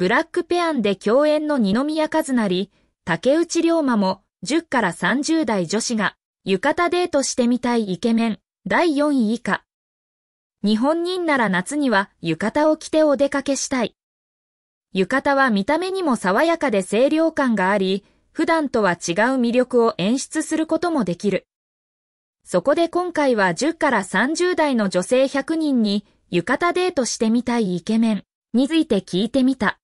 ブラックペアンで共演の二宮和也、竹内涼真も、10から30代女子が、浴衣デートしてみたいイケメン、第4位以下。日本人なら夏には浴衣を着てお出かけしたい。浴衣は見た目にも爽やかで清涼感があり、普段とは違う魅力を演出することもできる。そこで今回は10から30代の女性100人に浴衣デートしてみたいイケメンについて聞いてみた。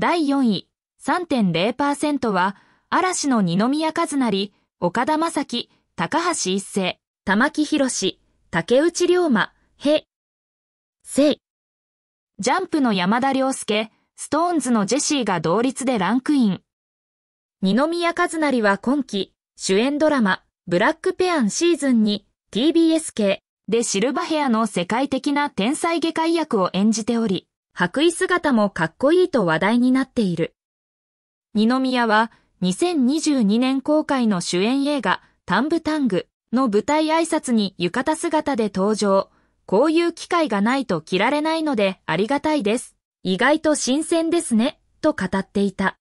第4位、3.0%は、嵐の二宮和也、岡田正樹、高橋一生、玉木宏、竹内涼真、へ、せい。ジャンプの山田涼介、ストーンズのジェシーが同率でランクイン。二宮和也は今季、主演ドラマ、ブラックペアンシーズンに TBS 系でシルバヘアの世界的な天才外科医役を演じており、白衣姿もかっこいいと話題になっている。二宮は2022年公開の主演映画タンブタングの舞台挨拶に浴衣姿で登場。こういう機会がないと着られないのでありがたいです。意外と新鮮ですね、と語っていた。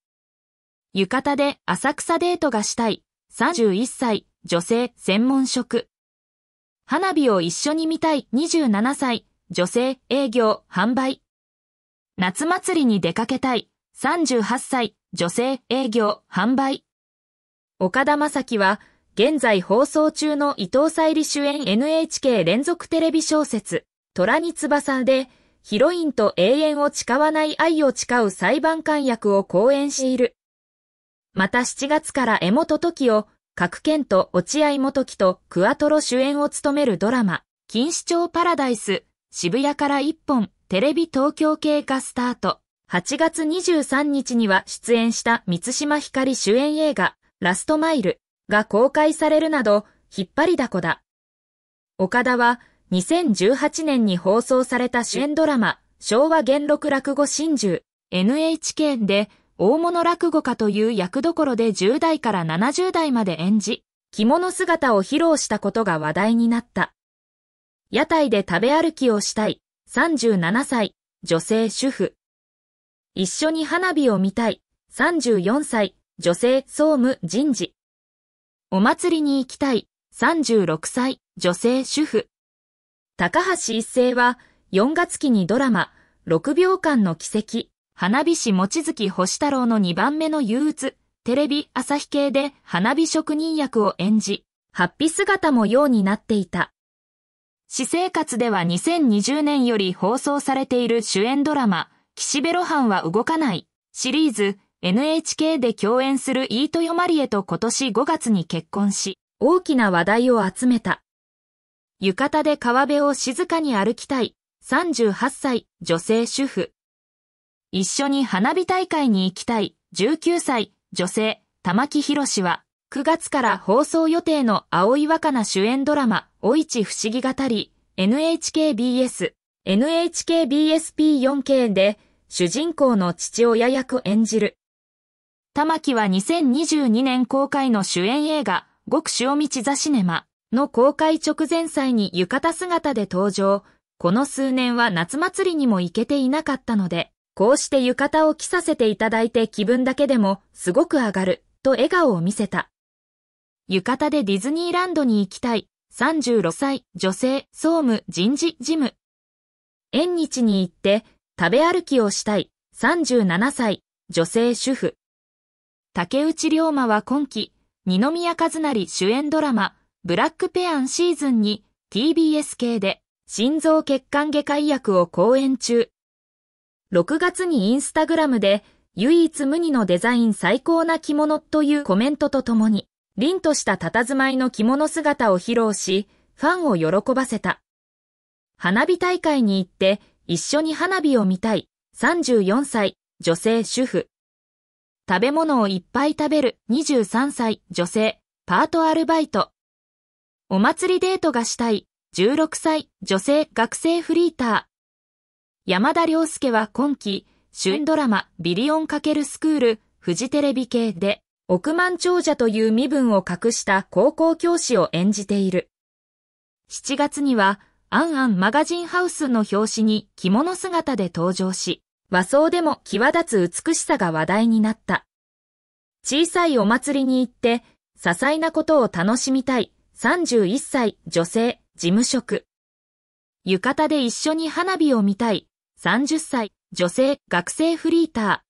浴衣で浅草デートがしたい。31歳、女性、専門職。花火を一緒に見たい。27歳、女性、営業、販売。夏祭りに出かけたい。38歳、女性、営業、販売。岡田正樹は、現在放送中の伊藤沙莉主演 NHK 連続テレビ小説、虎に翼で、ヒロインと永遠を誓わない愛を誓う裁判官役を講演している。また7月から江本時を、各県と落合元樹とクワトロ主演を務めるドラマ、禁止町パラダイス、渋谷から一本テレビ東京系がスタート。8月23日には出演した三島ひかり主演映画、ラストマイルが公開されるなど、引っ張りだこだ。岡田は、2018年に放送された主演ドラマ、昭和元禄落語真珠、NHK で、大物落語家という役どころで10代から70代まで演じ、着物姿を披露したことが話題になった。屋台で食べ歩きをしたい37歳、女性主婦。一緒に花火を見たい、34歳、女性総務人事。お祭りに行きたい、36歳、女性主婦。高橋一生は、4月期にドラマ、6秒間の奇跡、花火師餅月星太郎の2番目の憂鬱、テレビ朝日系で花火職人役を演じ、ハッピ姿もようになっていた。私生活では2020年より放送されている主演ドラマ、岸辺露伴は動かないシリーズ NHK で共演する飯豊まりえと今年5月に結婚し、大きな話題を集めた。浴衣で川辺を静かに歩きたい38歳女性主婦。一緒に花火大会に行きたい19歳女性玉木博士は9月から放送予定の青い若菜主演ドラマ、おいち不思議語り、NHKBS、NHKBSP4K で、主人公の父親役演じる。玉木は2022年公開の主演映画、極潮道ザシネマの公開直前祭に浴衣姿で登場。この数年は夏祭りにも行けていなかったので、こうして浴衣を着させていただいて気分だけでもすごく上がると笑顔を見せた。浴衣でディズニーランドに行きたい。36歳、女性、総務、人事、事務。縁日に行って、食べ歩きをしたい。37歳、女性主婦。竹内龍馬は今季、二宮和也主演ドラマ、ブラックペアンシーズンに TBS 系で心臓血管外科医薬を講演中。6月にインスタグラムで唯一無二のデザイン最高な着物というコメントとともに凛とした佇まいの着物姿を披露し、ファンを喜ばせた。花火大会に行って一緒に花火を見たい。34歳、女性主婦。食べ物をいっぱい食べる。23歳、女性、パートアルバイト。お祭りデートがしたい。16歳、女性、学生フリーター。山田良介は今期、主演ドラマ、ビリオン×スクール、フジテレビ系で、億万長者という身分を隠した高校教師を演じている。7月には、アンアンマガジンハウスの表紙に着物姿で登場し、和装でも際立つ美しさが話題になった。小さいお祭りに行って、些細なことを楽しみたい。31歳女性事務職。浴衣で一緒に花火を見たい。30歳女性学生フリーター。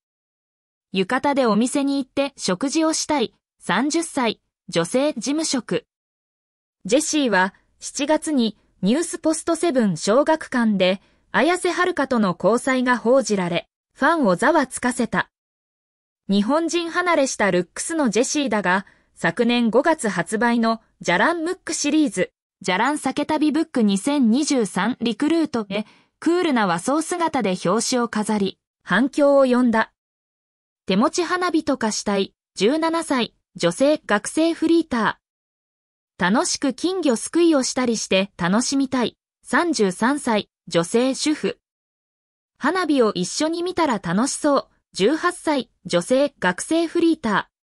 浴衣でお店に行って食事をしたい。30歳、女性事務職。ジェシーは7月にニュースポストセブン小学館で綾瀬はるかとの交際が報じられ、ファンをざわつかせた。日本人離れしたルックスのジェシーだが、昨年5月発売のジャランムックシリーズ、ジャラン酒旅ブック2023リクルートで、クールな和装姿で表紙を飾り、反響を呼んだ。手持ち花火とかしたい、17歳、女性、学生フリーター。楽しく金魚すくいをしたりして楽しみたい、33歳、女性、主婦。花火を一緒に見たら楽しそう、18歳、女性、学生フリーター。